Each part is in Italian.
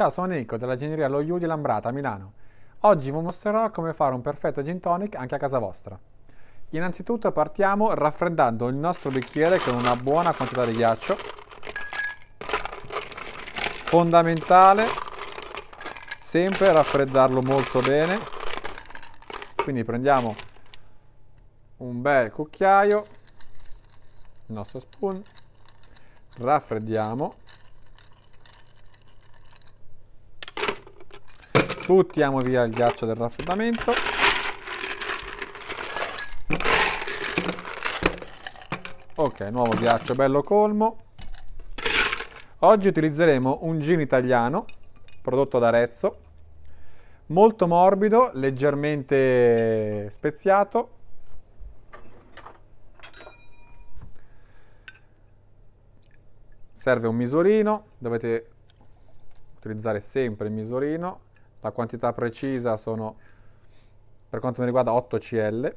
Ciao, sono Nico della Generia Lo You di Lambrata, Milano. Oggi vi mostrerò come fare un perfetto gin tonic anche a casa vostra. Innanzitutto partiamo raffreddando il nostro bicchiere con una buona quantità di ghiaccio. Fondamentale sempre raffreddarlo molto bene. Quindi prendiamo un bel cucchiaio, il nostro spoon, raffreddiamo Buttiamo via il ghiaccio del raffreddamento. Ok, nuovo ghiaccio bello colmo. Oggi utilizzeremo un gin italiano prodotto da Arezzo, molto morbido, leggermente speziato. Serve un misurino, dovete utilizzare sempre il misurino la quantità precisa sono, per quanto mi riguarda, 8 cl.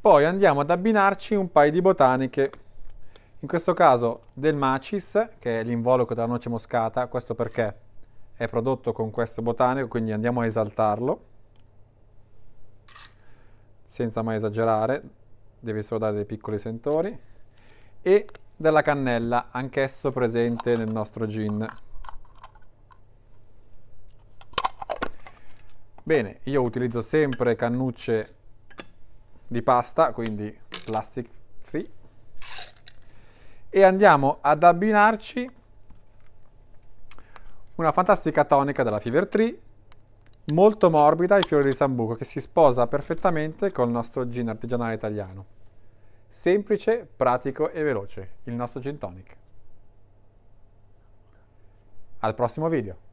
Poi andiamo ad abbinarci un paio di botaniche, in questo caso del macis, che è l'involucro della noce moscata, questo perché è prodotto con questo botanico, quindi andiamo a esaltarlo, senza mai esagerare, devi solo dare dei piccoli sentori, e della cannella, anch'esso presente nel nostro gin. Bene, io utilizzo sempre cannucce di pasta, quindi plastic free. E andiamo ad abbinarci una fantastica tonica della Fever Tree, molto morbida, i fiori di sambuco, che si sposa perfettamente col nostro gin artigianale italiano. Semplice, pratico e veloce, il nostro gin tonic. Al prossimo video!